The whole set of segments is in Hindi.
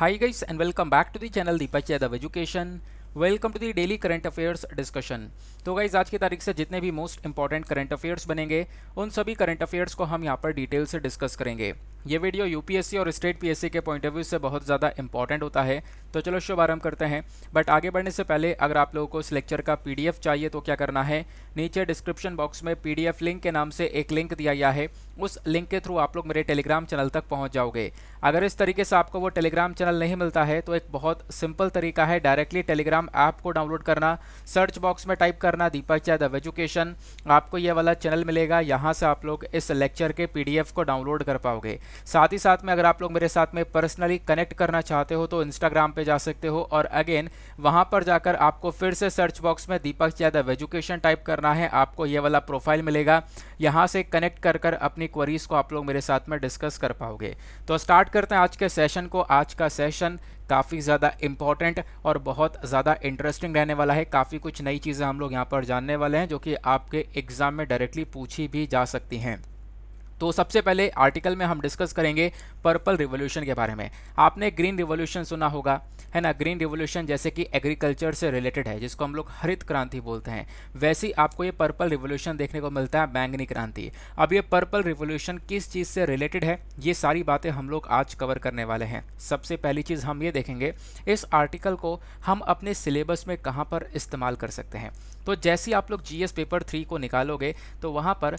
Hi guys and welcome back to the channel Deepak Yadav Education. Welcome to the daily current affairs discussion तो गाइज आज की तारीख से जितने भी मोस्ट इंपॉर्टेंट करंट अफेयर्स बनेंगे उन सभी करंट अफेयर्स को हम यहाँ पर डिटेल से डिस्कस करेंगे ये वीडियो यूपीएससी और स्टेट पीएससी के पॉइंट ऑफ व्यू से बहुत ज़्यादा इंपॉर्टेंट होता है तो चलो शुभारंभ करते हैं बट आगे बढ़ने से पहले अगर आप लोगों को इस लेक्चर का पीडीएफ चाहिए तो क्या करना है नीचे डिस्क्रिप्शन बॉक्स में पीडीएफ लिंक के नाम से एक लिंक दिया गया है उस लिंक के थ्रू आप लोग मेरे टेलीग्राम चैनल तक पहुँच जाओगे अगर इस तरीके से आपको वो टेलीग्राम चैनल नहीं मिलता है तो एक बहुत सिंपल तरीका है डायरेक्टली टेलीग्राम ऐप को डाउनलोड करना सर्च बॉक्स में टाइप करना दीपक यादव एजुकेशन आपको ये वाला चैनल मिलेगा यहाँ से आप लोग इस लेक्चर के पी को डाउनलोड कर पाओगे साथ ही साथ में अगर आप लोग मेरे साथ में पर्सनली कनेक्ट करना चाहते हो तो इंस्टाग्राम पे जा सकते हो और अगेन वहां पर जाकर आपको फिर से सर्च बॉक्स में दीपक यादव एजुकेशन टाइप करना है आपको ये वाला प्रोफाइल मिलेगा यहां से कनेक्ट कर कर अपनी क्वरीज़ को आप लोग मेरे साथ में डिस्कस कर पाओगे तो स्टार्ट करते हैं आज के सेशन को आज का सेशन काफ़ी ज़्यादा इम्पॉर्टेंट और बहुत ज़्यादा इंटरेस्टिंग रहने वाला है काफ़ी कुछ नई चीज़ें हम लोग यहाँ पर जानने वाले हैं जो कि आपके एग्ज़ाम में डायरेक्टली पूछी भी जा सकती हैं तो सबसे पहले आर्टिकल में हम डिस्कस करेंगे पर्पल रिवोल्यूशन के बारे में आपने ग्रीन रिवोल्यूशन सुना होगा है ना ग्रीन रिवोल्यूशन जैसे कि एग्रीकल्चर से रिलेटेड है जिसको हम लोग हरित क्रांति बोलते हैं वैसे ही आपको ये पर्पल रिवोल्यूशन देखने को मिलता है बैंगनी क्रांति अब ये पर्पल रिवोल्यूशन किस चीज़ से रिलेटेड है ये सारी बातें हम लोग आज कवर करने वाले हैं सबसे पहली चीज़ हम ये देखेंगे इस आर्टिकल को हम अपने सिलेबस में कहाँ पर इस्तेमाल कर सकते हैं तो जैसे आप लोग जी पेपर थ्री को निकालोगे तो वहाँ पर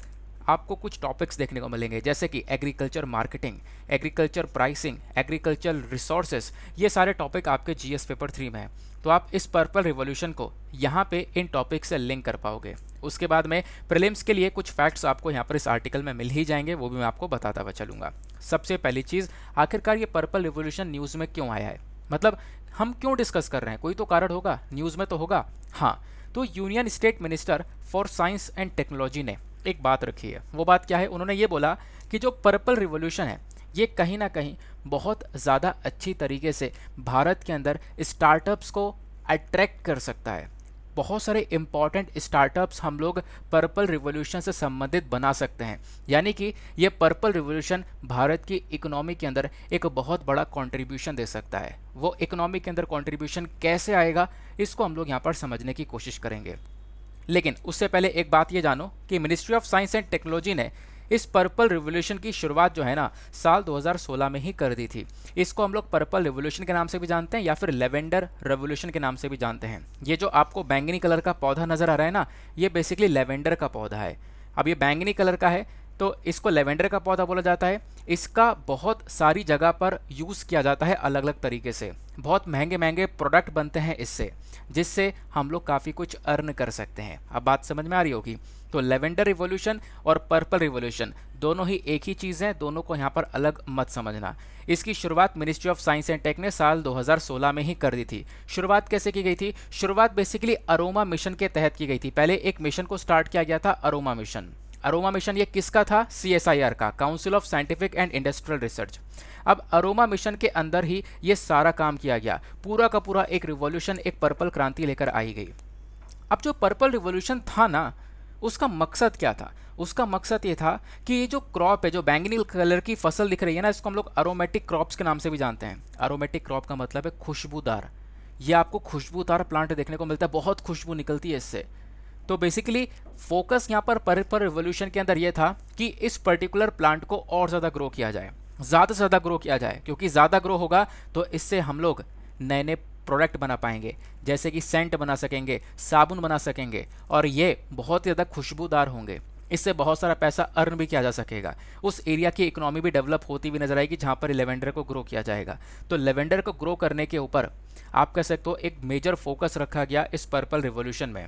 आपको कुछ टॉपिक्स देखने को मिलेंगे जैसे कि agriculture marketing agriculture pricing agriculture resources ये सारे टॉपिक आपके जीएस पेपर थ्री में हैं तो आप इस पर्पल रिवोल्यूशन को यहाँ पे इन टॉपिक से लिंक कर पाओगे उसके बाद में प्रिलिम्स के लिए कुछ फैक्ट्स आपको यहाँ पर इस आर्टिकल में मिल ही जाएंगे वो भी मैं आपको बताता हुआ चलूँगा सबसे पहली चीज़ आखिरकार ये पर्पल रिवोल्यूशन न्यूज़ में क्यों आया है मतलब हम क्यों डिस्कस कर रहे हैं कोई तो कारण होगा न्यूज़ में तो होगा हाँ तो union state minister for science and technology ने एक बात रखी है वो बात क्या है उन्होंने ये बोला कि जो पर्पल रिवोल्यूशन है ये कहीं ना कहीं बहुत ज़्यादा अच्छी तरीके से भारत के अंदर स्टार्टअप्स को अट्रैक्ट कर सकता है बहुत सारे इम्पॉर्टेंट स्टार्टअप्स हम लोग पर्पल रिवोल्यूशन से संबंधित बना सकते हैं यानी कि ये पर्पल रिवोल्यूशन भारत की इकोनॉमी के अंदर एक बहुत बड़ा कंट्रीब्यूशन दे सकता है वो इकोनॉमी के अंदर कंट्रीब्यूशन कैसे आएगा इसको हम लोग यहाँ पर समझने की कोशिश करेंगे लेकिन उससे पहले एक बात ये जानो कि ministry of science and technology ने इस पर्पल रिवोल्यूशन की शुरुआत जो है ना साल 2016 में ही कर दी थी इसको हम लोग पर्पल रिवोल्यूशन के नाम से भी जानते हैं या फिर लेवेंडर रेवोल्यूशन के नाम से भी जानते हैं ये जो आपको बैंगनी कलर का पौधा नज़र आ रहा है ना ये बेसिकली लेवेंडर का पौधा है अब ये बैंगनी कलर का है तो इसको लेवेंडर का पौधा बोला जाता है इसका बहुत सारी जगह पर यूज़ किया जाता है अलग अलग तरीके से बहुत महंगे महंगे प्रोडक्ट बनते हैं इससे जिससे हम लोग काफ़ी कुछ अर्न कर सकते हैं अब बात समझ में आ रही होगी तो लेवेंडर रिवोल्यूशन और पर्पल रिवोल्यूशन दोनों ही एक ही चीज़ हैं दोनों को यहाँ पर अलग मत समझना इसकी शुरुआत ministry of science and tech ने साल 2016 में ही कर दी थी शुरुआत कैसे की गई थी शुरुआत बेसिकली अरोमा मिशन के तहत की गई थी पहले एक मिशन को स्टार्ट किया गया था अरोमा मिशन अरोमा मिशन ये किसका था सी का council of scientific and industrial research अब अरोमा मिशन के अंदर ही ये सारा काम किया गया पूरा का पूरा एक रिवॉल्यूशन एक पर्पल क्रांति लेकर आई गई अब जो पर्पल रिवॉल्यूशन था ना उसका मकसद क्या था उसका मकसद ये था कि ये जो क्रॉप है जो बैंगनी कलर की फसल दिख रही है ना इसको हम लोग अरोमेटिक क्रॉप्स के नाम से भी जानते हैं अरोमेटिक क्रॉप का मतलब है खुशबूदार ये आपको खुशबूदार प्लांट देखने को मिलता है बहुत खुशबू निकलती है इससे तो बेसिकली फोकस यहाँ पर पर, पर रिवोल्यूशन के अंदर ये था कि इस पर्टिकुलर प्लांट को और ज़्यादा ग्रो किया जाए ज़्यादा से ज़्यादा ग्रो किया जाए क्योंकि ज़्यादा ग्रो होगा तो इससे हम लोग नए नए प्रोडक्ट बना पाएंगे जैसे कि सेंट बना सकेंगे साबुन बना सकेंगे और ये बहुत ही ज़्यादा खुशबूदार होंगे इससे बहुत सारा पैसा अर्न भी किया जा सकेगा उस एरिया की इकोनॉमी भी डेवलप होती हुई नजर आएगी जहाँ पर लेवेंडर को ग्रो किया जाएगा तो लेवेंडर को ग्रो करने के ऊपर आप कह सकते हो एक मेजर फोकस रखा गया इस पर्पल रिवोल्यूशन में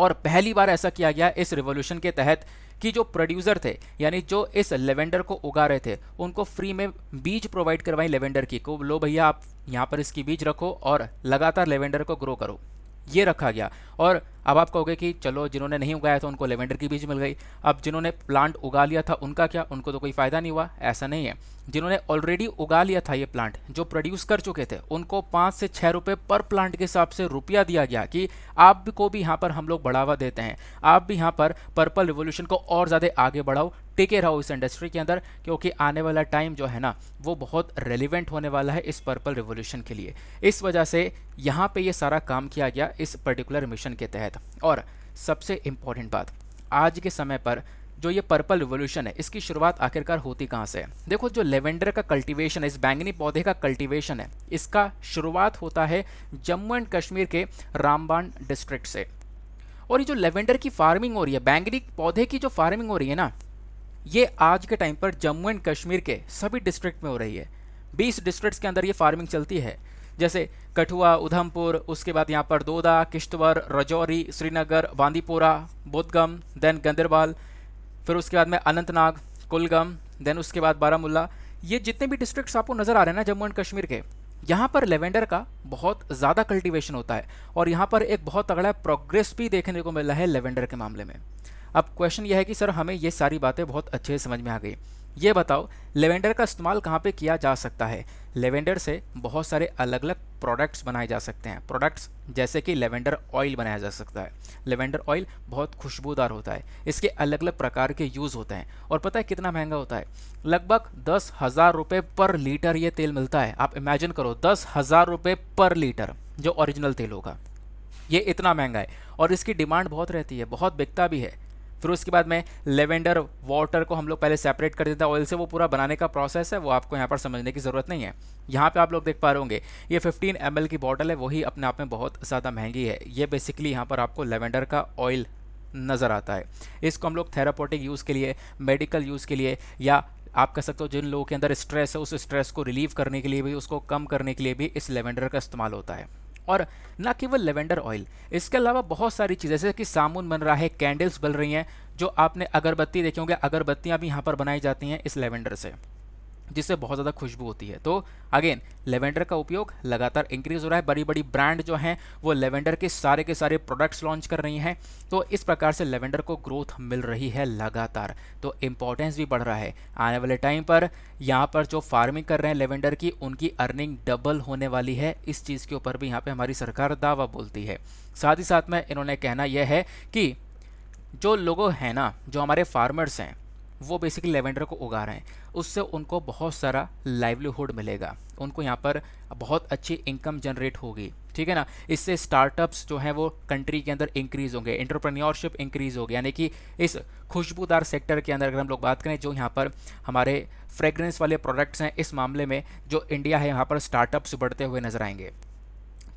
और पहली बार ऐसा किया गया इस रिवोल्यूशन के तहत कि जो प्रोड्यूसर थे यानी जो इस लेवेंडर को उगा रहे थे उनको फ्री में बीज प्रोवाइड करवाई लेवेंडर की को लो भैया आप यहाँ पर इसकी बीज रखो और लगातार लेवेंडर को ग्रो करो ये रखा गया और अब आप कहोगे कि चलो जिन्होंने नहीं उगाया था उनको लेवेंडर की बीज मिल गई अब जिन्होंने प्लांट उगा लिया था उनका क्या उनको तो कोई फ़ायदा नहीं हुआ ऐसा नहीं है जिन्होंने ऑलरेडी उगा लिया था ये प्लांट जो प्रोड्यूस कर चुके थे उनको पाँच से छः रुपये पर प्लांट के हिसाब से रुपया दिया गया कि आप को भी यहाँ पर हम लोग बढ़ावा देते हैं आप भी यहाँ पर पर्पल रिवोल्यूशन को और ज़्यादा आगे बढ़ाओ टिके रहो इस इंडस्ट्री के अंदर क्योंकि आने वाला टाइम जो है ना वो बहुत रेलिवेंट होने वाला है इस पर्पल रिवोल्यूशन के लिए इस वजह से यहाँ पर ये सारा काम किया गया इस पर्टिकुलर मिशन के तहत और सबसे इम्पॉर्टेंट बात आज के समय पर जो ये पर्पल रिवोल्यूशन है इसकी शुरुआत आखिरकार होती कहाँ से देखो जो लेवेंडर का कल्टिवेशन है इस बैंगनी पौधे का कल्टिवेशन है इसका शुरुआत होता है जम्मू एंड कश्मीर के रामबान डिस्ट्रिक्ट से और ये जो लेवेंडर की फार्मिंग हो रही है बैंगनी पौधे की जो फार्मिंग हो रही है ना ये आज के टाइम पर जम्मू एंड कश्मीर के सभी डिस्ट्रिक्ट में हो रही है बीस डिस्ट्रिक्ट के अंदर ये फार्मिंग चलती है जैसे कठुआ उधमपुर उसके बाद यहाँ पर दोदा किश्तवर रजौरी श्रीनगर बांदीपोरा बोधगम देन गंदरबाल फिर उसके बाद में अनंतनाग कुलगम देन उसके बाद बारामूला ये जितने भी डिस्ट्रिक्ट्स आपको नज़र आ रहे हैं ना जम्मू एंड कश्मीर के यहाँ पर लेवेंडर का बहुत ज़्यादा कल्टीवेशन होता है और यहाँ पर एक बहुत तगड़ा प्रोग्रेस भी देखने को मिला है लेवेंडर के मामले में अब क्वेश्चन यह है कि सर हमें ये सारी बातें बहुत अच्छे से समझ में आ गई ये बताओ लेवेंडर का इस्तेमाल कहाँ पे किया जा सकता है लेवेंडर से बहुत सारे अलग अलग प्रोडक्ट्स बनाए जा सकते हैं प्रोडक्ट्स जैसे कि लेवेंडर ऑयल बनाया जा सकता है लेवेंडर ऑयल बहुत खुशबूदार होता है इसके अलग अलग प्रकार के यूज़ होते हैं और पता है कितना महंगा होता है लगभग दस हज़ार रुपये पर लीटर ये तेल मिलता है आप इमेजिन करो दस हज़ार रुपये पर लीटर जो ओरिजिनल तेल होगा ये इतना महंगा है और इसकी डिमांड बहुत रहती है बहुत बिकता भी है फिर उसके बाद में लेवेंडर वाटर को हम लोग पहले सेपरेट कर देता ऑयल से वो पूरा बनाने का प्रोसेस है वो आपको यहाँ पर समझने की ज़रूरत नहीं है यहाँ पे आप लोग देख पा रहे होंगे ये 15 एम की बॉटल है वही अपने आप में बहुत ज़्यादा महंगी है ये बेसिकली यहाँ पर आपको लेवेंडर का ऑयल नज़र आता है इसको हम लोग थेरापोटिक यूज़ के लिए मेडिकल यूज़ के लिए या आप कह सकते हो जिन लोगों के अंदर स्ट्रेस है उस स्ट्रेस को रिलीव करने के लिए भी उसको कम करने के लिए भी इस लेवेंडर का इस्तेमाल होता है और ना केवल लेवेंडर ऑयल इसके अलावा बहुत सारी चीज़ें जैसे कि साबुन बन रहा है कैंडल्स बन रही हैं जो आपने अगरबत्ती देखे होंगे अगरबत्तियाँ भी यहाँ पर बनाई जाती हैं इस लेवेंडर से जिससे बहुत ज़्यादा खुशबू होती है तो अगेन लेवेंडर का उपयोग लगातार इंक्रीज़ हो रहा है बड़ी बड़ी ब्रांड जो हैं वो लेवेंडर के सारे के सारे प्रोडक्ट्स लॉन्च कर रही हैं तो इस प्रकार से लेवेंडर को ग्रोथ मिल रही है लगातार तो इम्पोर्टेंस भी बढ़ रहा है आने वाले टाइम पर यहाँ पर जो फार्मिंग कर रहे हैं लेवेंडर की उनकी अर्निंग डबल होने वाली है इस चीज़ के ऊपर भी यहाँ पर हमारी सरकार दावा बोलती है साथ ही साथ में इन्होंने कहना यह है कि जो लोगों हैं ना जो हमारे फार्मर्स हैं वो बेसिकली लेवेंडर को उगा रहे हैं उससे उनको बहुत सारा लाइवलीहुड मिलेगा उनको यहाँ पर बहुत अच्छी इनकम जनरेट होगी ठीक है ना इससे स्टार्टअप्स जो हैं वो कंट्री के अंदर इंक्रीज होंगे इंटरप्रेन्योरशिप इंक्रीज होगी यानी कि इस खुशबूदार सेक्टर के अंदर अगर हम लोग बात करें जो यहाँ पर हमारे फ्रेगरेंस वाले प्रोडक्ट्स हैं इस मामले में जो इंडिया है यहाँ पर स्टार्टअप्स बढ़ते हुए नजर आएंगे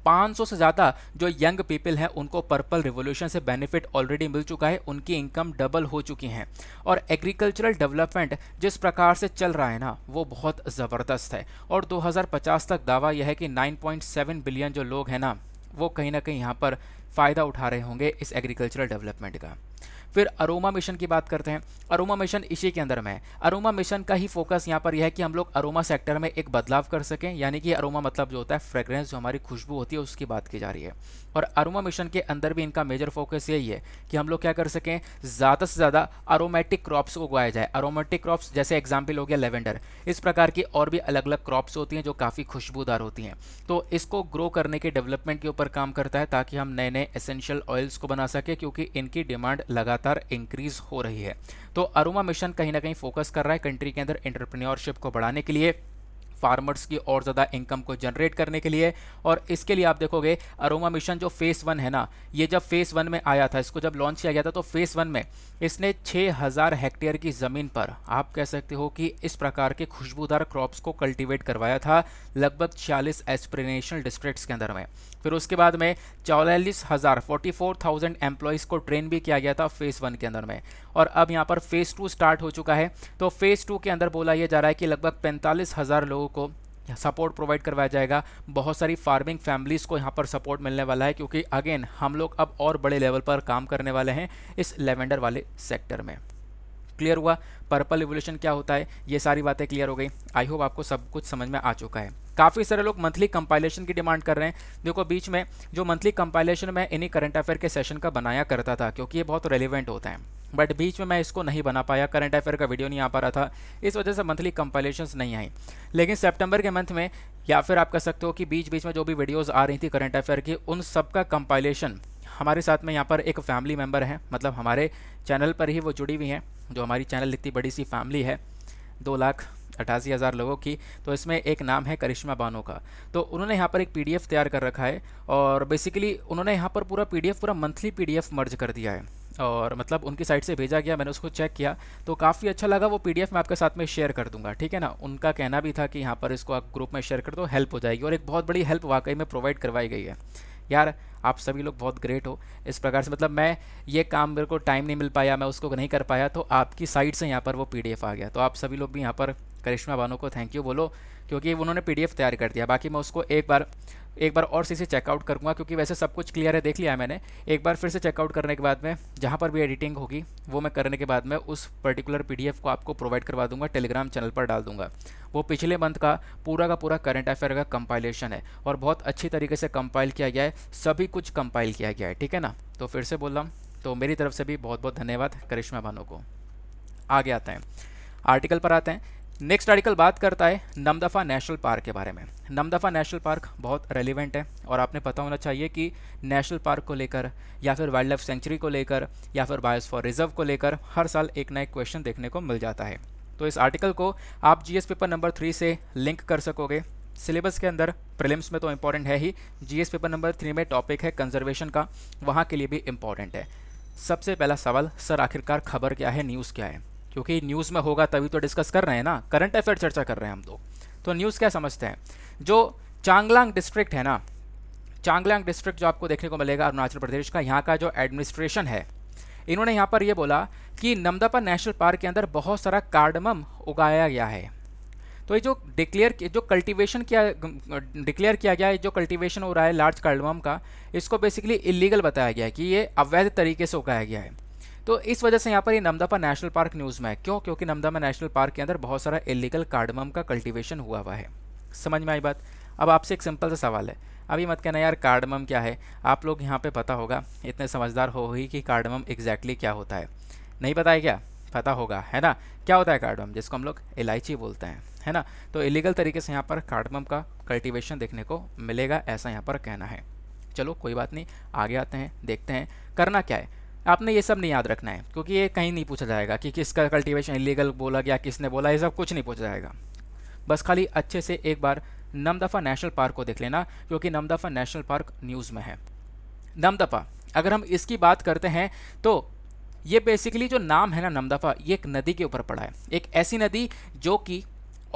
500 से ज़्यादा जो यंग पीपल हैं उनको पर्पल रिवोल्यूशन से बेनिफिट ऑलरेडी मिल चुका है उनकी इनकम डबल हो चुकी हैं और एग्रीकल्चरल डेवलपमेंट जिस प्रकार से चल रहा है ना वो बहुत ज़बरदस्त है और 2050 तक दावा यह है कि 9.7 बिलियन जो लोग हैं ना वो कहीं ना कहीं यहाँ पर फ़ायदा उठा रहे होंगे इस एग्रीकल्चरल डेवलपमेंट का फिर अरोमा मिशन की बात करते हैं अरोमा मिशन इसी के अंदर में है अरोमा मिशन का ही फोकस यहाँ पर यह है कि हम लोग अरोमा सेक्टर में एक बदलाव कर सकें यानी कि अरोमा मतलब जो होता है फ्रेग्रेंस जो हमारी खुशबू होती है उसकी बात की जा रही है और अरोमा मिशन के अंदर भी इनका मेजर फोकस यही है कि हम लोग क्या कर सकें ज़्यादा से ज़्यादा अरोमेटिक क्रॉप्स को उगाया जाए अरोमेटिक क्रॉप्स जैसे एग्जाम्पल हो गया लेवेंडर इस प्रकार की और भी अलग अलग क्रॉप्स होती हैं जो काफ़ी खुशबूदार होती हैं तो इसको ग्रो करने के डेवलपमेंट के ऊपर काम करता है ताकि हम नए नए एसेंशियल ऑयल्स को बना सकें क्योंकि इनकी डिमांड लगातार लगातार इंक्रीज हो रही है तो अरुमा मिशन कहीं ना कहीं फोकस कर रहा है कंट्री के अंदर एंटरप्रेन्योरशिप को बढ़ाने के लिए फार्मर्स की और ज़्यादा इनकम को जनरेट करने के लिए और इसके लिए आप देखोगे अरोमा मिशन जो फेस वन है ना ये जब फेस वन में आया था इसको जब लॉन्च किया गया था तो फेस वन में इसने 6000 हेक्टेयर की ज़मीन पर आप कह सकते हो कि इस प्रकार के खुशबूदार क्रॉप्स को कल्टीवेट करवाया था लगभग छियालीस एस्प्रेनेशनल डिस्ट्रिक्ट्स के अंदर में फिर उसके बाद में चौवालीस हज़ार फोर्टी फोर थाउजेंड एम्प्लॉयज़ को ट्रेन भी किया गया था फेस वन के अंदर में और अब यहाँ पर फेज़ टू स्टार्ट हो चुका है तो फेज़ टू के अंदर बोला यह जा रहा है कि लगभग पैंतालीस हज़ार लोगों को सपोर्ट प्रोवाइड करवाया जाएगा बहुत सारी फार्मिंग फैमिलीज़ को यहाँ पर सपोर्ट मिलने वाला है क्योंकि अगेन हम लोग अब और बड़े लेवल पर काम करने वाले हैं इस लेवेंडर वाले सेक्टर में क्लियर हुआ पर्पल रिवोल्यूशन क्या होता है ये सारी बातें क्लियर हो गई आई होप आपको सब कुछ समझ में आ चुका है काफ़ी सारे लोग मंथली कंपाइलेशन की डिमांड कर रहे हैं देखो बीच में जो मंथली कंपाइलेशन मैं इन्हीं करंट अफेयर के सेशन का बनाया करता था क्योंकि ये बहुत रेलिवेंट होता है बट बीच में मैं इसको नहीं बना पाया करंट अफेयर का वीडियो नहीं आ पा रहा था इस वजह से मंथली कंपाइलेशन नहीं आई लेकिन सेप्टेम्बर के मंथ में या फिर आप कह सकते हो कि बीच बीच में जो भी वीडियोज़ आ रही थी करंट अफेयर की उन सब का कंपाइलेशन हमारे साथ में यहाँ पर एक फैमिली मेम्बर हैं मतलब हमारे चैनल पर ही वो जुड़ी हुई हैं जो हमारी चैनल इतनी बड़ी सी फैमिली है दो लाख अठासी हज़ार लोगों की तो इसमें एक नाम है करिश्मा बानो का तो उन्होंने यहाँ पर एक पीडीएफ तैयार कर रखा है और बेसिकली उन्होंने यहाँ पर पूरा पीडीएफ पूरा मंथली पीडीएफ मर्ज कर दिया है और मतलब उनकी साइट से भेजा गया मैंने उसको चेक किया तो काफ़ी अच्छा लगा वो पीडीएफ मैं आपके साथ में शेयर कर दूंगा ठीक है ना उनका कहना भी था कि यहाँ पर इसको आप ग्रुप में शेयर कर दो हेल्प हो जाएगी और एक बहुत बड़ी हेल्प वाकई में प्रोवाइड करवाई गई है यार आप सभी लोग बहुत ग्रेट हो इस प्रकार से मतलब मैं ये काम मेरे को टाइम नहीं मिल पाया मैं उसको नहीं कर पाया तो आपकी साइड से यहाँ पर वो पी आ गया तो आप सभी लोग भी यहाँ पर करिश्मा बानो को थैंक यू बोलो क्योंकि उन्होंने पी तैयार कर दिया बाकी मैं उसको एक बार एक बार और इसे चेकआउट करूँगा क्योंकि वैसे सब कुछ क्लियर है देख लिया है मैंने एक बार फिर से चेकआउट करने के बाद में जहाँ पर भी एडिटिंग होगी वो मैं करने के बाद में उस पर्टिकुलर पी को आपको प्रोवाइड करवा दूंगा टेलीग्राम चैनल पर डाल दूंगा वो पिछले मंथ का पूरा का पूरा करंट अफेयर का कंपाइलेशन है और बहुत अच्छी तरीके से कंपाइल किया गया है सभी कुछ कंपाइल किया गया है ठीक है ना तो फिर से बोल रहा हूँ तो मेरी तरफ से भी बहुत बहुत धन्यवाद करिश्मा भानो को आगे आते हैं आर्टिकल पर आते हैं नेक्स्ट आर्टिकल बात करता है नमदफा नेशनल पार्क के बारे में नमदफा नेशनल पार्क बहुत रेलिवेंट है और आपने पता होना चाहिए कि नेशनल पार्क को लेकर या फिर वाइल्ड लाइफ सेंचुरी को लेकर या फिर फॉर रिजर्व को लेकर हर साल एक ना एक क्वेश्चन देखने को मिल जाता है तो इस आर्टिकल को आप जी पेपर नंबर थ्री से लिंक कर सकोगे सिलेबस के अंदर प्रिलिम्स में तो इम्पॉर्टेंट है ही जी पेपर नंबर थ्री में टॉपिक है कंजर्वेशन का वहाँ के लिए भी इम्पॉर्टेंट है सबसे पहला सवाल सर आखिरकार खबर क्या है न्यूज़ क्या है क्योंकि न्यूज़ में होगा तभी तो डिस्कस कर रहे हैं ना करंट अफेयर चर्चा कर रहे हैं हम लोग तो न्यूज़ क्या समझते हैं जो चांगलांग डिस्ट्रिक्ट है ना चांगलांग डिस्ट्रिक्ट जो आपको देखने को मिलेगा अरुणाचल प्रदेश का यहाँ का जो एडमिनिस्ट्रेशन है इन्होंने यहाँ पर यह बोला कि नमदापा नेशनल पार्क के अंदर बहुत सारा कार्डमम उगाया गया है तो ये जो डिक्लेयर जो कल्टीवेशन किया डिक्लेयर किया गया है जो कल्टीवेशन हो रहा है लार्ज कार्डमम का इसको बेसिकली इलीगल बताया गया है कि ये अवैध तरीके से उगाया गया है तो इस वजह से यहाँ पर ये नमदापा नेशनल पार्क न्यूज़ में है क्यों क्योंकि नमदापा नेशनल पार्क के अंदर बहुत सारा इलीगल कार्डमम का कल्टिवेशन हुआ हुआ है समझ में आई बात अब आपसे एक सिंपल सा सवाल है अभी मत कहना यार कार्डमम क्या है आप लोग यहाँ पे पता होगा इतने समझदार हो ही कि कार्डमम एग्जैक्टली क्या होता है नहीं पता है क्या पता होगा है ना क्या होता है कार्डमम जिसको हम लोग इलायची बोलते हैं है ना तो इलीगल तरीके से यहाँ पर कार्डमम का कल्टिवेशन देखने को मिलेगा ऐसा यहाँ पर कहना है चलो कोई बात नहीं आगे आते हैं देखते हैं करना क्या है आपने ये सब नहीं याद रखना है क्योंकि ये कहीं नहीं पूछा जाएगा कि किसका कल्टीवेशन इलीगल बोला गया किसने बोला ये सब कुछ नहीं पूछा जाएगा बस खाली अच्छे से एक बार नमदफा नेशनल पार्क को देख लेना क्योंकि नमदफा नेशनल पार्क न्यूज़ में है नमदफा अगर हम इसकी बात करते हैं तो ये बेसिकली जो नाम है ना नमदफा ये एक नदी के ऊपर पड़ा है एक ऐसी नदी जो कि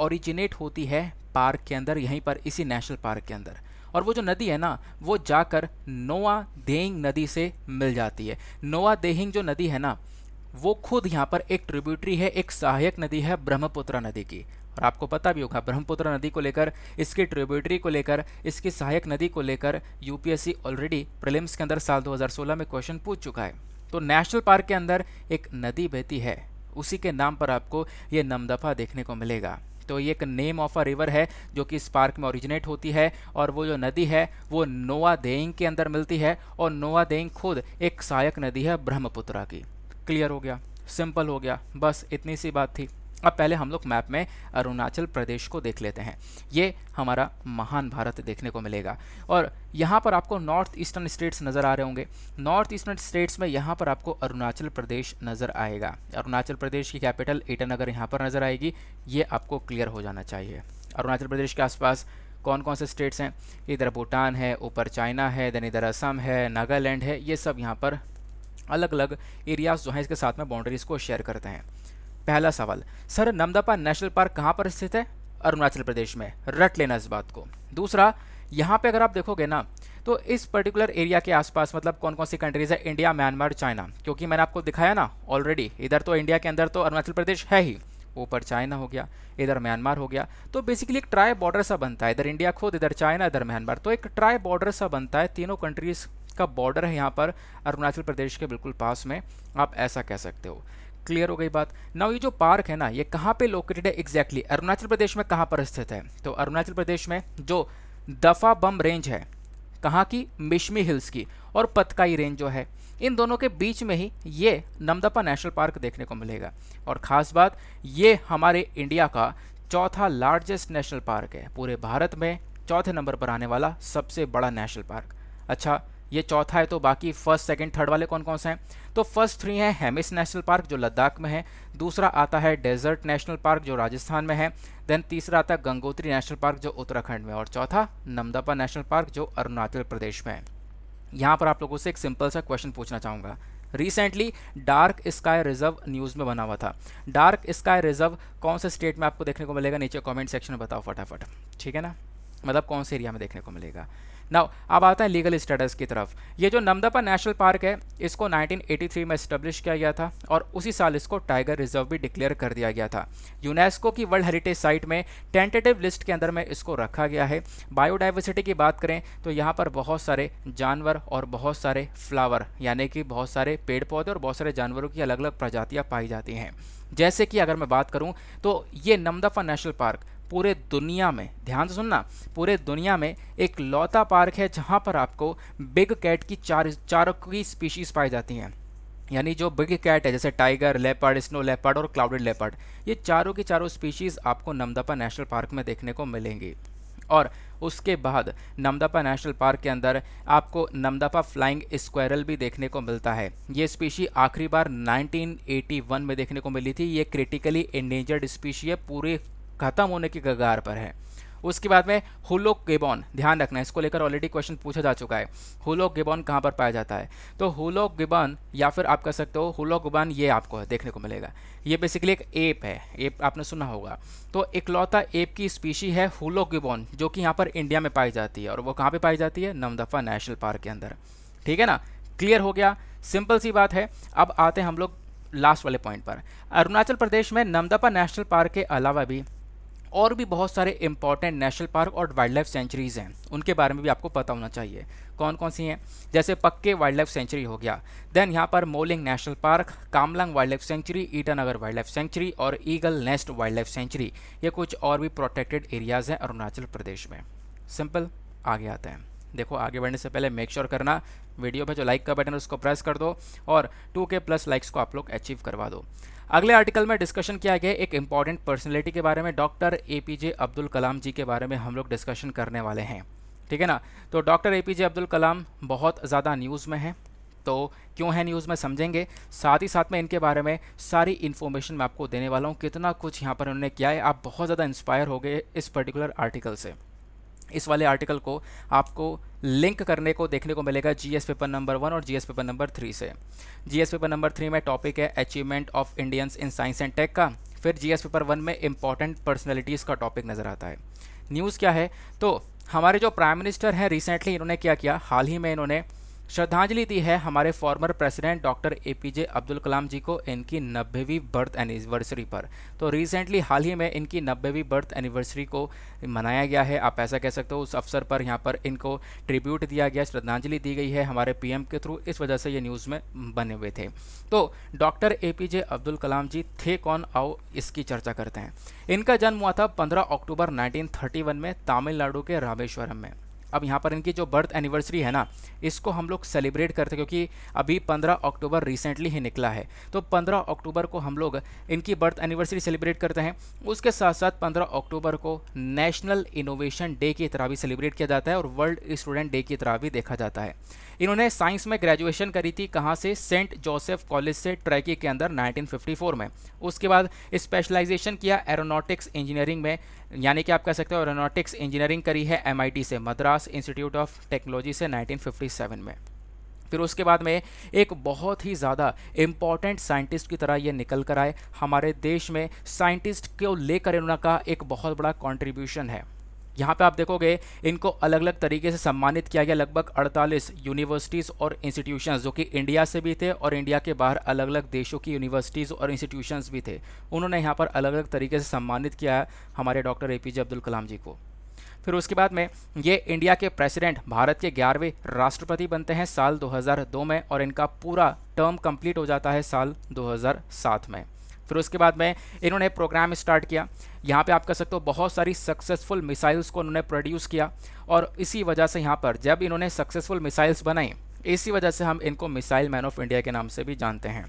ओरिजिनेट होती है पार्क के अंदर यहीं पर इसी नेशनल पार्क के अंदर और वो जो नदी है ना वो जाकर नोआ देहिंग नदी से मिल जाती है नोआ देहिंग जो नदी है ना वो खुद यहाँ पर एक ट्रिब्यूटरी है एक सहायक नदी है ब्रह्मपुत्र नदी की और आपको पता भी होगा ब्रह्मपुत्र नदी को लेकर इसकी ट्रिब्यूटरी को लेकर इसकी सहायक नदी को लेकर यूपीएससी ऑलरेडी प्रिलिम्स के अंदर साल 2016 में क्वेश्चन पूछ चुका है तो नेशनल पार्क के अंदर एक नदी बहती है उसी के नाम पर आपको ये नमदफा देखने को मिलेगा सकते हो ये एक नेम ऑफ अ रिवर है जो कि इस पार्क में ओरिजिनेट होती है और वो जो नदी है वो नोवा देंग के अंदर मिलती है और नोवा देंग खुद एक सहायक नदी है ब्रह्मपुत्रा की क्लियर हो गया सिंपल हो गया बस इतनी सी बात थी अब पहले हम लोग मैप में अरुणाचल प्रदेश को देख लेते हैं ये हमारा महान भारत देखने को मिलेगा और यहाँ पर आपको नॉर्थ ईस्टर्न स्टेट्स नज़र आ रहे होंगे नॉर्थ ईस्टर्न स्टेट्स में यहाँ पर आपको अरुणाचल प्रदेश नज़र आएगा अरुणाचल प्रदेश की कैपिटल ईटानगर यहाँ पर नज़र आएगी ये आपको क्लियर हो जाना चाहिए अरुणाचल प्रदेश के आसपास कौन कौन से स्टेट्स हैं इधर भूटान है ऊपर चाइना है देन इधर असम है नागालैंड है ये सब यहाँ पर अलग अलग एरियाज़ जो हैं इसके साथ में बाउंड्रीज़ को शेयर करते हैं पहला सवाल सर नमदापा नेशनल पार्क कहाँ पर स्थित है अरुणाचल प्रदेश में रट लेना इस बात को दूसरा यहाँ पे अगर आप देखोगे ना तो इस पर्टिकुलर एरिया के आसपास मतलब कौन कौन सी कंट्रीज़ है इंडिया म्यांमार चाइना क्योंकि मैंने आपको दिखाया ना ऑलरेडी इधर तो इंडिया के अंदर तो अरुणाचल प्रदेश है ही ऊपर चाइना हो गया इधर म्यांमार हो गया तो बेसिकली एक ट्राई बॉर्डर सा बनता है इधर इंडिया खुद इधर चाइना इधर म्यांमार तो एक ट्राई बॉर्डर सा बनता है तीनों कंट्रीज़ का बॉर्डर है यहाँ पर अरुणाचल प्रदेश के बिल्कुल पास में आप ऐसा कह सकते हो क्लियर हो गई बात नाउ ये जो पार्क है ना ये कहाँ पे लोकेटेड है एग्जैक्टली exactly? अरुणाचल प्रदेश में कहाँ पर स्थित है तो अरुणाचल प्रदेश में जो दफा बम रेंज है कहाँ की मिशमी हिल्स की और पतकाई रेंज जो है इन दोनों के बीच में ही ये नमदपा नेशनल पार्क देखने को मिलेगा और ख़ास बात ये हमारे इंडिया का चौथा लार्जेस्ट नेशनल पार्क है पूरे भारत में चौथे नंबर पर आने वाला सबसे बड़ा नेशनल पार्क अच्छा ये चौथा है तो बाकी फर्स्ट सेकंड थर्ड वाले कौन कौन से हैं तो फर्स्ट थ्री हैं हेमिस नेशनल पार्क जो लद्दाख में है दूसरा आता है डेजर्ट नेशनल पार्क जो राजस्थान में है देन तीसरा आता है गंगोत्री नेशनल पार्क जो उत्तराखंड में और चौथा नमदापा नेशनल पार्क जो अरुणाचल प्रदेश में है यहाँ पर आप लोगों से एक सिंपल सा क्वेश्चन पूछना चाहूँगा recently dark sky reserve news में बना हुआ था डार्क स्काई रिजर्व कौन से स्टेट में आपको देखने को मिलेगा नीचे कॉमेंट सेक्शन में बताओ फटाफट ठीक है ना मतलब कौन से एरिया में देखने को मिलेगा ना अब आता है लीगल स्टेटस की तरफ ये जो नमदापा नेशनल पार्क है इसको 1983 में इस्टेब्लिश किया गया था और उसी साल इसको टाइगर रिजर्व भी डिक्लेयर कर दिया गया था यूनेस्को की वर्ल्ड हेरिटेज साइट में टेंटेटिव लिस्ट के अंदर में इसको रखा गया है बायोडाइवर्सिटी की बात करें तो यहाँ पर बहुत सारे जानवर और बहुत सारे फ्लावर यानी कि बहुत सारे पेड़ पौधे और बहुत सारे जानवरों की अलग अलग प्रजातियाँ पाई जाती हैं जैसे कि अगर मैं बात करूं तो ये नमदफा नेशनल पार्क पूरे दुनिया में ध्यान से सुनना पूरे दुनिया में एक लौता पार्क है जहाँ पर आपको बिग कैट की चार चारों की स्पीशीज़ पाई जाती हैं यानी जो बिग कैट है जैसे टाइगर लेपर्ड स्नो लेपर्ड और क्लाउडेड लेपर्ड ये चारों की चारों स्पीशीज़ आपको नमदापा नेशनल पार्क में देखने को मिलेंगी और उसके बाद नमदापा नेशनल पार्क के अंदर आपको नमदापा फ्लाइंग स्क्वायरल भी देखने को मिलता है ये स्पीशी आखिरी बार 1981 में देखने को मिली थी ये क्रिटिकली इंडेंजर्ड स्पीशी है पूरे खत्म होने की कगार पर है उसके बाद में होलो गेबॉन ध्यान रखना इसको लेकर ऑलरेडी क्वेश्चन पूछा जा चुका है होलो गेबॉन कहाँ पर पाया जाता है तो होलो गिबॉन या फिर आप कह सकते हो होलो गिबॉन ये आपको देखने को मिलेगा ये बेसिकली एक एप है एप आपने सुना होगा तो इकलौता एप की स्पीशी है होलो गिबॉन जो कि यहाँ पर इंडिया में पाई जाती है और वो कहाँ पर पाई जाती है नमदफा नेशनल पार्क के अंदर ठीक है ना क्लियर हो गया सिंपल सी बात है अब आते हैं हम लोग लास्ट वाले पॉइंट पर अरुणाचल प्रदेश में नमदपा नेशनल पार्क के अलावा भी और भी बहुत सारे इंपॉर्टेंट नेशनल पार्क और वाइल्ड लाइफ सेंचुरीज़ हैं उनके बारे में भी आपको पता होना चाहिए कौन कौन सी हैं जैसे पक्के वाइल्ड लाइफ सेंचुरी हो गया देन यहाँ पर Mouling national park Kamlang wildlife sanctuary Itanagar wildlife sanctuary और eagle nest wildlife sanctuary ये कुछ और भी प्रोटेक्टेड एरियाज़ हैं अरुणाचल प्रदेश में सिंपल आगे आते हैं देखो आगे बढ़ने से पहले मेक श्योर sure करना वीडियो पर जो लाइक का बटन है उसको प्रेस कर दो और के प्लस लाइक्स को आप लोग अचीव करवा दो अगले आर्टिकल में डिस्कशन किया गया एक इम्पॉर्टेंट पर्सनैलिटी के बारे में doctor A P J Abdul Kalam ji के बारे में हम लोग डिस्कशन करने वाले हैं ठीक है ना तो doctor A P J Abdul Kalam बहुत ज़्यादा न्यूज़ में हैं तो क्यों है न्यूज़ में समझेंगे साथ ही साथ में इनके बारे में सारी इन्फॉर्मेशन मैं आपको देने वाला हूँ कितना कुछ यहाँ पर उन्होंने किया है आप बहुत ज़्यादा इंस्पायर हो गए इस पर्टिकुलर आर्टिकल से इस वाले आर्टिकल को आपको लिंक करने को देखने को मिलेगा जीएस पेपर नंबर वन और जीएस पेपर नंबर थ्री से जीएस पेपर नंबर थ्री में टॉपिक है achievement of Indians in science and tech का फिर जीएस पेपर वन में इंपॉर्टेंट पर्सनैलिटीज़ का टॉपिक नज़र आता है न्यूज़ क्या है तो हमारे जो प्राइम मिनिस्टर हैं रिसेंटली इन्होंने क्या किया हाल ही में इन्होंने श्रद्धांजलि दी है हमारे former president doctor A P J Abdul Kalam ji को इनकी नब्बेवीं बर्थ एनिवर्सरी पर तो रिसेंटली हाल ही में इनकी नब्बेवीं बर्थ एनिवर्सरी को मनाया गया है आप ऐसा कह सकते हो उस अवसर पर यहाँ पर इनको ट्रिब्यूट दिया गया श्रद्धांजलि दी गई है हमारे पी के थ्रू इस वजह से ये न्यूज़ में बने हुए थे तो doctor A P J Abdul Kalam ji थे कौन आओ इसकी चर्चा करते हैं इनका जन्म हुआ था पंद्रह अक्टूबर नाइनटीन में तमिलनाडु के रामेश्वरम में अब यहाँ पर इनकी जो बर्थ एनिवर्सरी है ना इसको हम लोग सेलिब्रेट करते क्योंकि अभी 15 अक्टूबर रिसेंटली ही निकला है तो 15 अक्टूबर को हम लोग इनकी बर्थ एनिवर्सरी सेलिब्रेट करते हैं उसके साथ साथ 15 अक्टूबर को नेशनल इनोवेशन डे की तरह भी सेलिब्रेट किया जाता है और वर्ल्ड स्टूडेंट डे की तरह भी देखा जाता है इन्होंने साइंस में ग्रेजुएशन करी थी कहाँ से सेंट जोसेफ कॉलेज से ट्रैकी के अंदर 1954 में उसके बाद स्पेशलाइजेशन किया एरोनॉटिक्स इंजीनियरिंग में यानी कि आप कह सकते हो एरोनॉटिक्स इंजीनियरिंग करी है एम से मद्रास इंस्टीट्यूट ऑफ टेक्नोलॉजी से नाइनटीन में फिर उसके बाद में एक बहुत ही ज़्यादा इम्पॉर्टेंट साइंटिस्ट की तरह ये निकल कर आए हमारे देश में साइंटिस्ट को लेकर इनका एक बहुत बड़ा कॉन्ट्रीब्यूशन है यहाँ पे आप देखोगे इनको अलग अलग तरीके से सम्मानित किया गया लगभग 48 यूनिवर्सिटीज़ और इंस्टीट्यूशंस जो कि इंडिया से भी थे और इंडिया के बाहर अलग अलग देशों की यूनिवर्सिटीज़ और इंस्टीट्यूशंस भी थे उन्होंने यहाँ पर अलग अलग तरीके से सम्मानित किया है हमारे डॉक्टर ए अब्दुल कलाम जी को फिर उसके बाद में ये इंडिया के प्रेसिडेंट भारत के ग्यारहवें राष्ट्रपति बनते हैं साल दो में और इनका पूरा टर्म कम्प्लीट हो जाता है साल दो में फिर उसके बाद में इन्होंने प्रोग्राम स्टार्ट किया यहाँ पे आप कह सकते हो बहुत सारी सक्सेसफुल मिसाइल्स को उन्होंने प्रोड्यूस किया और इसी वजह से यहाँ पर जब इन्होंने सक्सेसफुल मिसाइल्स बनाई इसी वजह से हम इनको मिसाइल मैन ऑफ इंडिया के नाम से भी जानते हैं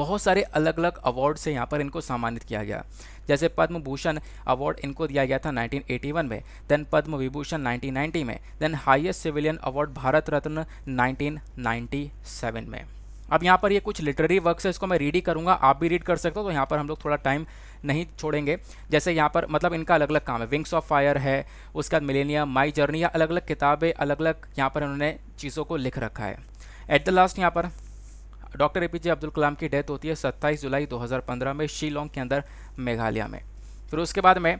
बहुत सारे अलग अलग अवार्ड से यहाँ पर इनको सम्मानित किया गया जैसे पद्म भूषण अवार्ड इनको दिया गया था 1981 में देन पद्म विभूषण 1990 में then highest civilian award Bharat Ratna 1997 में अब यहाँ पर ये कुछ लिटरेरी वर्क्स है इसको मैं रीड ही करूँगा आप भी रीड कर सकते हो तो यहाँ पर हम लोग थोड़ा टाइम नहीं छोड़ेंगे जैसे यहाँ पर मतलब इनका अलग अलग काम है विंग्स ऑफ फायर है उसके बाद मिलेनियम माई जर्नी या अलग अलग किताबें अलग अलग यहाँ पर उन्होंने चीज़ों को लिख रखा है एट द लास्ट यहाँ पर doctor A P J Abdul Kalam की डेथ होती है सत्ताईस जुलाई पंद्रह में शिलोंग के अंदर मेघालय में फिर उसके बाद में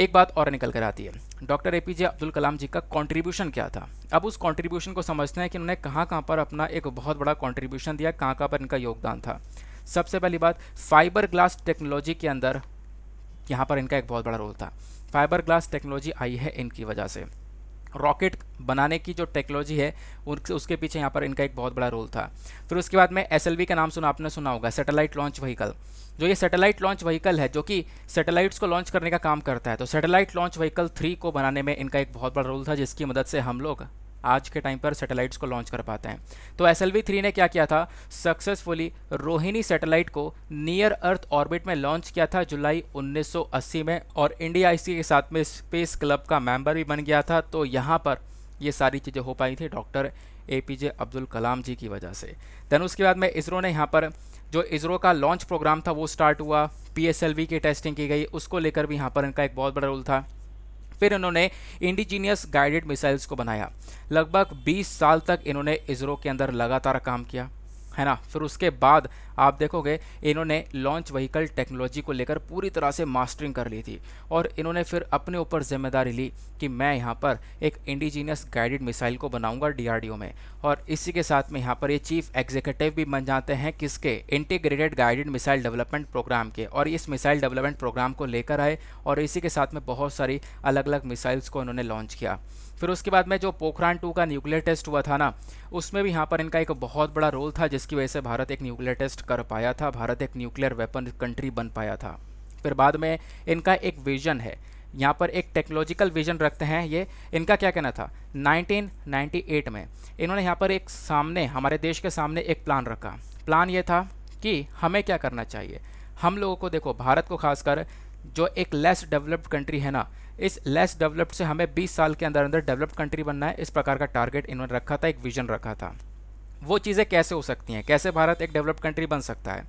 एक बात और निकल कर आती है doctor A P J Abdul Kalam ji का कंट्रीब्यूशन क्या था अब उस कंट्रीब्यूशन को समझते हैं कि उन्होंने कहाँ कहाँ पर अपना एक बहुत बड़ा कंट्रीब्यूशन दिया कहाँ कहाँ पर इनका योगदान था सबसे पहली बात फाइबर ग्लास टेक्नोलॉजी के अंदर यहाँ पर इनका एक बहुत बड़ा रोल था फाइबर ग्लास टेक्नोलॉजी आई है इनकी वजह से रॉकेट बनाने की जो टेक्नोलॉजी है उसके पीछे यहाँ पर इनका एक बहुत बड़ा रोल था फिर उसके बाद में एस का नाम सुना आपने सुना होगा सैटेलाइट लॉन्च व्हीकल जो ये सैटेलाइट लॉन्च व्हीकल है जो कि सैटेलाइट्स को लॉन्च करने का काम करता है तो सैटेलाइट लॉन्च व्हीकल थ्री को बनाने में इनका एक बहुत बड़ा रोल था जिसकी मदद से हम लोग आज के टाइम पर सैटेलाइट्स को लॉन्च कर पाते हैं तो एस थ्री ने क्या किया था सक्सेसफुली रोहिणी सैटेलाइट को नियर अर्थ ऑर्बिट में लॉन्च किया था जुलाई 1980 में और इंडिया आई के साथ में स्पेस क्लब का मेंबर भी बन गया था तो यहाँ पर ये सारी चीज़ें हो पाई थी doctor A P J Abdul Kalam ji की वजह से देन उसके बाद में इसरो ने यहाँ पर जो इसरो का लॉन्च प्रोग्राम था वो स्टार्ट हुआ पी की टेस्टिंग की गई उसको लेकर भी यहाँ पर इनका एक बहुत बड़ा रोल था फिर इन्होंने इंडिजीनियस गाइडेड मिसाइल्स को बनाया लगभग 20 साल तक इन्होंने इसरो के अंदर लगातार काम किया है ना फिर उसके बाद आप देखोगे इन्होंने लॉन्च व्हीकल टेक्नोलॉजी को लेकर पूरी तरह से मास्टरिंग कर ली थी और इन्होंने फिर अपने ऊपर जिम्मेदारी ली कि मैं यहाँ पर एक इंडिजीनियस गाइडेड मिसाइल को बनाऊँगा डीआरडीओ में और इसी के साथ में यहाँ पर ये चीफ एग्जीक्यूटिव भी बन जाते हैं किसके integrated guided missile development programme के और इस मिसाइल डेवलपमेंट प्रोग्राम को लेकर आए और इसी के साथ में बहुत सारी अलग अलग मिसाइल्स को इन्होंने लॉन्च किया फिर उसके बाद में जो पोखरान टू का न्यूक्लियर टेस्ट हुआ था ना उसमें भी यहाँ पर इनका एक बहुत बड़ा रोल था जिसकी वजह से भारत एक न्यूक्लियर टेस्ट कर पाया था भारत एक न्यूक्लियर वेपन कंट्री बन पाया था फिर बाद में इनका एक विजन है यहाँ पर एक टेक्नोलॉजिकल विजन रखते हैं ये इनका क्या कहना था 1998 में इन्होंने यहाँ पर एक सामने हमारे देश के सामने एक प्लान रखा प्लान ये था कि हमें क्या करना चाहिए हम लोगों को देखो भारत को खासकर जो एक लेस डेवलप्ड कंट्री है ना इस लेस डेवलप्ड से हमें 20 साल के अंदर अंदर डेवलप्ड कंट्री बनना है इस प्रकार का टारगेट इन्होंने रखा था एक विजन रखा था वो चीज़ें कैसे हो सकती हैं कैसे भारत एक डेवलप्ड कंट्री बन सकता है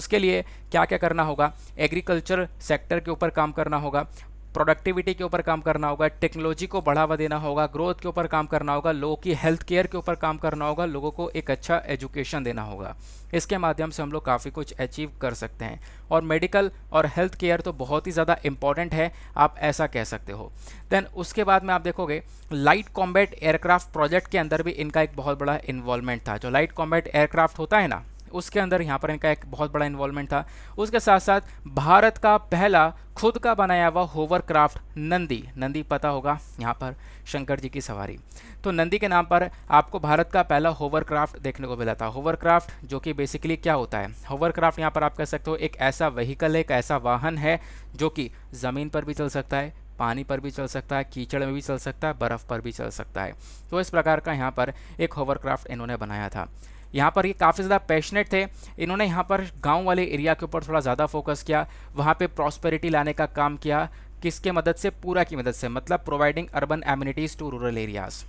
उसके लिए क्या क्या करना होगा एग्रीकल्चर सेक्टर के ऊपर काम करना होगा प्रोडक्टिविटी के ऊपर काम करना होगा टेक्नोलॉजी को बढ़ावा देना होगा ग्रोथ के ऊपर काम करना होगा लोगों की हेल्थ केयर के ऊपर काम करना होगा लोगों को एक अच्छा एजुकेशन देना होगा इसके माध्यम से हम लोग काफ़ी कुछ अचीव कर सकते हैं और मेडिकल और हेल्थ केयर तो बहुत ही ज़्यादा इंपॉर्टेंट है आप ऐसा कह सकते हो देन उसके बाद में आप देखोगे लाइट कॉम्बैट एयरक्राफ्ट प्रोजेक्ट के अंदर भी इनका एक बहुत बड़ा इन्वॉल्वमेंट था जो लाइट कॉम्बैट एयरक्राफ्ट होता है ना उसके अंदर यहाँ पर इनका एक बहुत बड़ा इन्वॉल्वमेंट था उसके साथ साथ भारत का पहला खुद का बनाया हुआ होवर क्राफ्ट नंदी नंदी पता होगा यहाँ पर शंकर जी की सवारी तो नंदी के नाम पर आपको भारत का पहला होवर क्राफ्ट देखने को मिला था होवर क्राफ्ट जो कि बेसिकली क्या होता है होवर क्राफ्ट यहाँ पर आप कह सकते हो एक ऐसा वहीकल है एक ऐसा वाहन है जो कि ज़मीन पर भी चल सकता है पानी पर भी चल सकता है कीचड़ में भी चल सकता है बर्फ़ पर भी चल सकता है तो इस प्रकार का यहाँ पर एक होवरक्राफ्ट इन्होंने बनाया था यहाँ पर ये काफ़ी ज़्यादा पैशनेट थे इन्होंने यहाँ पर गाँव वाले एरिया के ऊपर थोड़ा ज़्यादा फोकस किया वहाँ पर प्रॉस्पेरिटी लाने का काम किया किसके मदद से पूरा की मदद से मतलब providing urban amenities to rural areas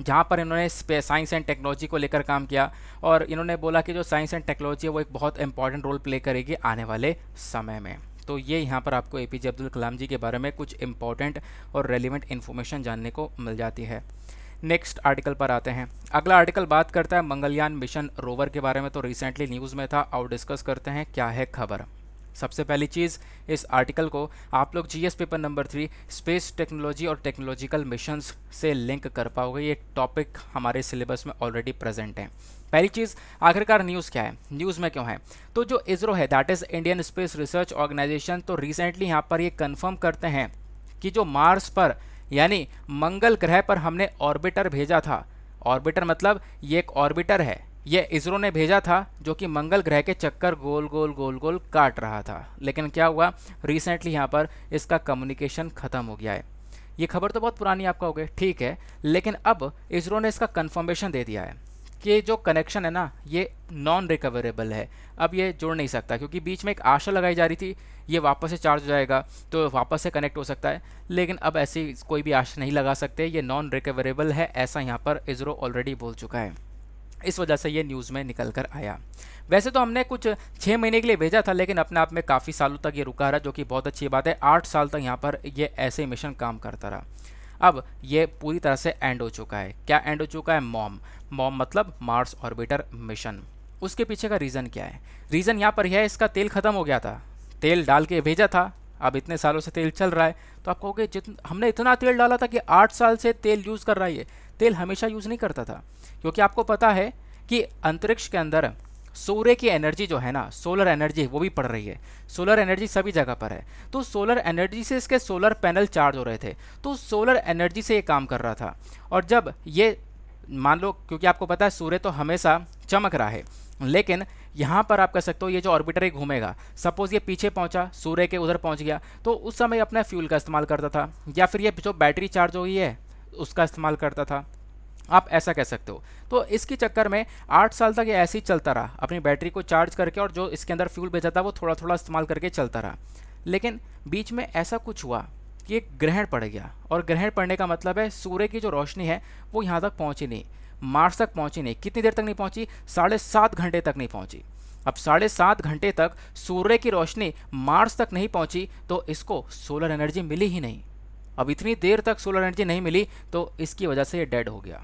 जहाँ पर इन्होंने साइंस एंड टेक्नोलॉजी को लेकर काम किया और इन्होंने बोला कि जो साइंस एंड टेक्नोलॉजी है वो एक बहुत इंपॉर्टेंट रोल प्ले करेगी आने वाले समय में तो ये यहाँ पर आपको ए पी जे अब्दुल कलाम जी के बारे में कुछ इंपॉर्टेंट और रेलिवेंट इन्फॉर्मेशन जानने को मिल जाती है नेक्स्ट आर्टिकल पर आते हैं अगला आर्टिकल बात करता है मंगलयान मिशन रोवर के बारे में तो रिसेंटली न्यूज़ में था और डिस्कस करते हैं क्या है खबर सबसे पहली चीज़ इस आर्टिकल को आप लोग GS paper number three space technology और टेक्नोलॉजिकल मिशंस से लिंक कर पाओगे ये टॉपिक हमारे सिलेबस में ऑलरेडी प्रेजेंट है पहली चीज़ आखिरकार न्यूज़ क्या है न्यूज़ में क्यों है तो जो इसरो है that is Indian space research organisation तो रिसेंटली यहाँ पर ये कन्फर्म करते हैं कि जो मार्स पर यानी मंगल ग्रह पर हमने ऑर्बिटर भेजा था ऑर्बिटर मतलब ये एक ऑर्बिटर है ये इसरो ने भेजा था जो कि मंगल ग्रह के चक्कर गोल गोल गोल गोल काट रहा था लेकिन क्या हुआ रिसेंटली यहाँ पर इसका कम्युनिकेशन ख़त्म हो गया है ये खबर तो बहुत पुरानी आपका हो गई ठीक है लेकिन अब इसरो ने इसका कन्फर्मेशन दे दिया है कि जो कनेक्शन है ना ये नॉन रिकवरेबल है अब ये जुड़ नहीं सकता क्योंकि बीच में एक आशा लगाई जा रही थी ये वापस से चार्ज हो जाएगा तो वापस से कनेक्ट हो सकता है लेकिन अब ऐसी कोई भी आशा नहीं लगा सकते ये नॉन रिकवरेबल है ऐसा यहाँ पर इसरो ऑलरेडी बोल चुका है इस वजह से ये न्यूज़ में निकल कर आया वैसे तो हमने कुछ छः महीने के लिए भेजा था लेकिन अपने आप में काफ़ी सालों तक ये रुका रहा जो कि बहुत अच्छी बात है आठ साल तक यहाँ पर ये ऐसे मिशन काम करता रहा अब ये पूरी तरह से एंड हो चुका है क्या एंड हो चुका है मॉम मॉम मतलब मार्स ऑर्बिटर मिशन उसके पीछे का रीज़न क्या है रीज़न यहाँ पर यह है इसका तेल ख़त्म हो गया था तेल डाल के भेजा था अब इतने सालों से तेल चल रहा है तो आप कहोगे जितन हमने इतना तेल डाला था कि आठ साल से तेल यूज़ कर रहा है ये तेल हमेशा यूज़ नहीं करता था क्योंकि आपको पता है कि अंतरिक्ष के अंदर सूर्य की एनर्जी जो है ना सोलर एनर्जी वो भी पड़ रही है सोलर एनर्जी सभी जगह पर है तो सोलर एनर्जी से इसके सोलर पैनल चार्ज हो रहे थे तो सोलर एनर्जी से ये काम कर रहा था और जब ये मान लो क्योंकि आपको पता है सूर्य तो हमेशा चमक रहा है लेकिन यहाँ पर आप कह सकते हो ये जो ऑर्बिटर ही घूमेगा सपोज ये पीछे पहुँचा सूर्य के उधर पहुँच गया तो उस समय अपना फ्यूल का इस्तेमाल करता था या फिर ये जो बैटरी चार्ज हो गई है उसका इस्तेमाल करता था आप ऐसा कह सकते हो तो इसके चक्कर में आठ साल तक ये ऐसे ही चलता रहा अपनी बैटरी को चार्ज करके और जो इसके अंदर फ्यूल भेजा था वो थोड़ा थोड़ा इस्तेमाल करके चलता रहा लेकिन बीच में ऐसा कुछ हुआ कि एक ग्रहण पड़ गया और ग्रहण पड़ने का मतलब है सूर्य की जो रोशनी है वो यहाँ तक पहुँची नहीं मार्स तक पहुँची नहीं कितनी देर तक नहीं पहुँची साढ़े सात घंटे तक नहीं पहुँची अब साढ़े सात घंटे तक सूर्य की रोशनी मार्स तक नहीं पहुँची तो इसको सोलर एनर्जी मिली ही नहीं अब इतनी देर तक सोलर एनर्जी नहीं मिली तो इसकी वजह से ये डेड हो गया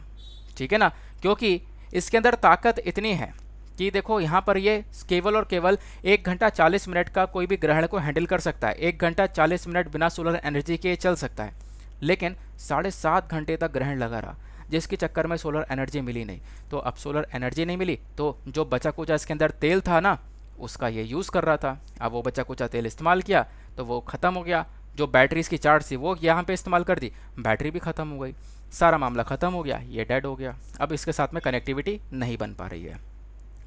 ठीक है ना क्योंकि इसके अंदर ताकत इतनी है कि देखो यहाँ पर ये केवल और केवल एक घंटा चालीस मिनट का कोई भी ग्रहण को हैंडल कर सकता है एक घंटा चालीस मिनट बिना सोलर एनर्जी के चल सकता है लेकिन साढ़े सात घंटे तक ग्रहण लगा रहा जिसके चक्कर में सोलर एनर्जी मिली नहीं तो अब सोलर एनर्जी नहीं मिली तो जो बचा कुचा इसके अंदर तेल था ना उसका ये यूज़ कर रहा था अब वो बचा कुचा तेल इस्तेमाल किया तो वो ख़त्म हो गया जो बैटरी इसकी चार्ज थी वो यहाँ पे इस्तेमाल कर दी बैटरी भी ख़त्म हो गई सारा मामला ख़त्म हो गया ये डेड हो गया अब इसके साथ में कनेक्टिविटी नहीं बन पा रही है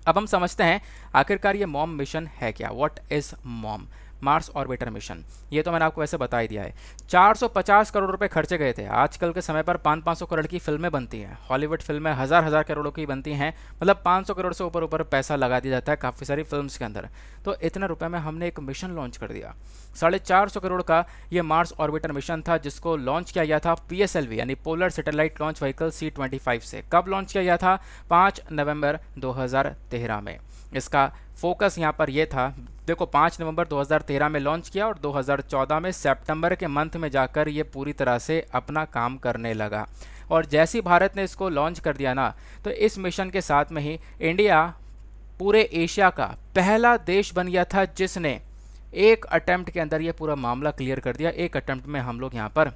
अब हम समझते हैं आखिरकार ये मॉम मिशन है क्या what is MOM Mars orbiter mission ये तो मैंने आपको वैसे बता ही दिया है 450 करोड़ रुपए खर्चे गए थे आजकल के समय पर पाँच पाँच करोड़ की फिल्में बनती हैं हॉलीवुड फिल्में हज़ार हज़ार करोड़ों की बनती हैं मतलब 500 करोड़ से ऊपर ऊपर पैसा लगा दिया जाता है काफ़ी सारी फिल्म के अंदर तो इतने रुपये में हमने एक मिशन लॉन्च कर दिया साढ़े चार सौ करोड़ का ये मार्स ऑर्बिटर मिशन था जिसको लॉन्च किया गया था पी यानी polar satellite launch vehicle C से कब लॉन्च किया गया था पाँच नवंबर तेरह में इसका फोकस यहाँ पर यह था को 5 नवंबर 2013 में लॉन्च किया और 2014 में सितंबर के मंथ में जाकर ये पूरी तरह से अपना काम करने लगा और जैसे ही भारत ने इसको लॉन्च कर दिया ना तो इस मिशन के साथ में ही इंडिया पूरे एशिया का पहला देश बन गया था जिसने एक अटैम्प्ट के अंदर यह पूरा मामला क्लियर कर दिया एक अटैम्प्ट में हम लोग यहाँ पर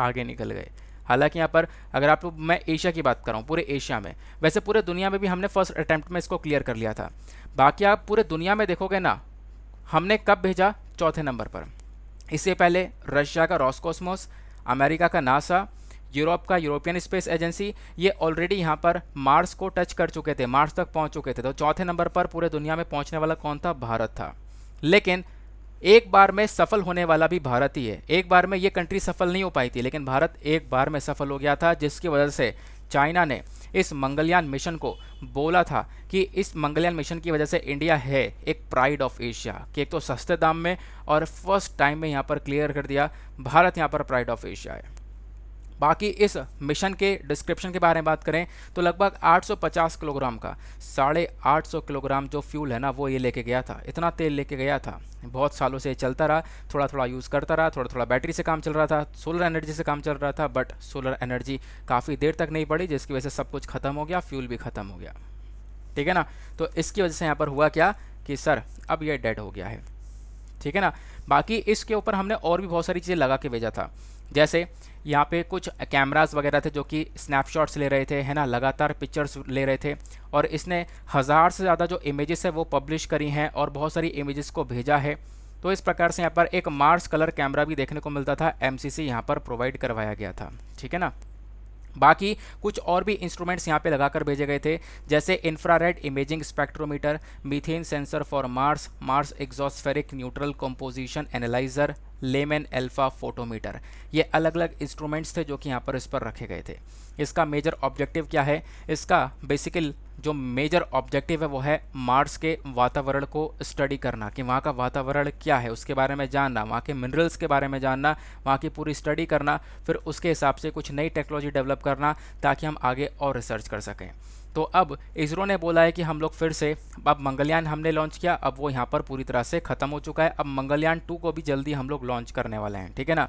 आगे निकल गए हालांकि यहाँ पर अगर आप मैं एशिया की बात कर रहा हूँ पूरे एशिया में वैसे पूरे दुनिया में भी हमने फर्स्ट अटैम्प्ट में इसको क्लियर कर लिया था बाकी आप पूरे दुनिया में देखोगे ना हमने कब भेजा चौथे नंबर पर इससे पहले रशिया का रॉसकोसमोस अमेरिका का नासा यूरोप का यूरोपियन स्पेस एजेंसी ये ऑलरेडी यहाँ पर मार्स को टच कर चुके थे मार्स तक पहुँच चुके थे तो चौथे नंबर पर पूरे दुनिया में पहुँचने वाला कौन था भारत था लेकिन एक बार में सफल होने वाला भी भारत ही है एक बार में ये कंट्री सफल नहीं हो पाई थी लेकिन भारत एक बार में सफल हो गया था जिसकी वजह से चाइना ने इस मंगलयान मिशन को बोला था कि इस मंगलयान मिशन की वजह से इंडिया है एक प्राइड ऑफ एशिया कि एक तो सस्ते दाम में और फर्स्ट टाइम में यहाँ पर क्लियर कर दिया भारत यहाँ पर प्राइड ऑफ एशिया है बाकी इस मिशन के डिस्क्रिप्शन के बारे में बात करें तो लगभग 850 किलोग्राम का साढ़े आठ किलोग्राम जो फ्यूल है ना वो ये लेके गया था इतना तेल लेके गया था बहुत सालों से चलता रहा थोड़ा थोड़ा यूज़ करता रहा थोड़ा थोड़ा बैटरी से काम चल रहा था सोलर एनर्जी से काम चल रहा था बट सोलर एनर्जी काफ़ी देर तक नहीं पड़ी जिसकी वजह से सब कुछ खत्म हो गया फ्यूल भी ख़त्म हो गया ठीक है ना तो इसकी वजह से यहाँ पर हुआ क्या कि सर अब यह डेड हो गया है ठीक है ना बाकी इसके ऊपर हमने और भी बहुत सारी चीज़ें लगा के भेजा था जैसे यहाँ पे कुछ कैमरास वगैरह थे जो कि स्नैपशॉट्स ले रहे थे है ना लगातार पिक्चर्स ले रहे थे और इसने हज़ार से ज़्यादा जो इमेजेस है वो पब्लिश करी हैं और बहुत सारी इमेजेस को भेजा है तो इस प्रकार से यहाँ पर एक मार्स कलर कैमरा भी देखने को मिलता था एम सी यहाँ पर प्रोवाइड करवाया गया था ठीक है ना बाकी कुछ और भी इंस्ट्रूमेंट्स यहाँ पे लगाकर भेजे गए थे जैसे infrared imaging spectrometer methane sensor for Mars Mars exospheric neutral composition analyser Lyman alpha photometer ये अलग अलग इंस्ट्रूमेंट्स थे जो कि यहाँ पर इस पर रखे गए थे इसका मेजर ऑब्जेक्टिव क्या है इसका बेसिकल जो मेजर ऑब्जेक्टिव है वो है मार्स के वातावरण को स्टडी करना कि वहाँ का वातावरण क्या है उसके बारे में जानना वहाँ के मिनरल्स के बारे में जानना वहाँ की पूरी स्टडी करना फिर उसके हिसाब से कुछ नई टेक्नोलॉजी डेवलप करना ताकि हम आगे और रिसर्च कर सकें तो अब इसरो ने बोला है कि हम लोग फिर से अब मंगलयान हमने लॉन्च किया अब वो यहाँ पर पूरी तरह से ख़त्म हो चुका है अब मंगलयान टू को भी जल्दी हम लोग लॉन्च करने वाले हैं ठीक है ना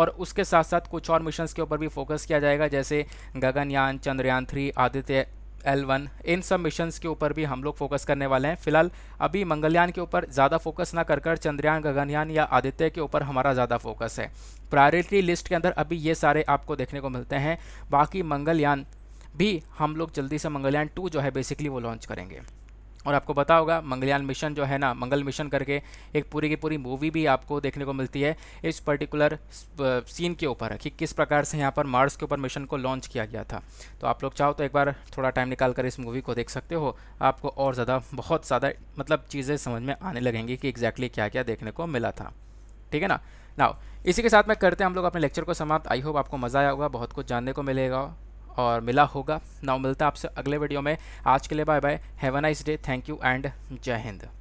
और उसके साथ साथ कुछ और मिशन के ऊपर भी फोकस किया जाएगा जैसे Gaganyaan Chandrayaan three Aditya L one इन सब मिशंस के ऊपर भी हम लोग फोकस करने वाले हैं फिलहाल अभी मंगलयान के ऊपर ज़्यादा फोकस ना करकर कर चंद्रयान गगनयान या आदित्य के ऊपर हमारा ज़्यादा फोकस है प्रायोरिटी लिस्ट के अंदर अभी ये सारे आपको देखने को मिलते हैं बाकी मंगलयान भी हम लोग जल्दी से मंगलयान टू जो है बेसिकली वो लॉन्च करेंगे और आपको पता होगा मंगलयान मिशन जो है ना मंगल मिशन करके एक पूरी की पूरी मूवी भी आपको देखने को मिलती है इस पर्टिकुलर सीन के ऊपर कि किस प्रकार से यहाँ पर मार्स के ऊपर मिशन को लॉन्च किया गया था तो आप लोग चाहो तो एक बार थोड़ा टाइम निकाल कर इस मूवी को देख सकते हो आपको और ज़्यादा बहुत ज़्यादा मतलब चीज़ें समझ में आने लगेंगी कि एग्जैक्टली क्या क्या देखने को मिला था ठीक है ना नाउ इसी के साथ में करते हैं हम लोग अपने लेक्चर को समाप्त आई होप आपको मज़ा आया होगा बहुत कुछ जानने को मिलेगा और मिला होगा ना मिलता है आपसे अगले वीडियो में आज के लिए bye bye have a nice day thank you and Jai Hind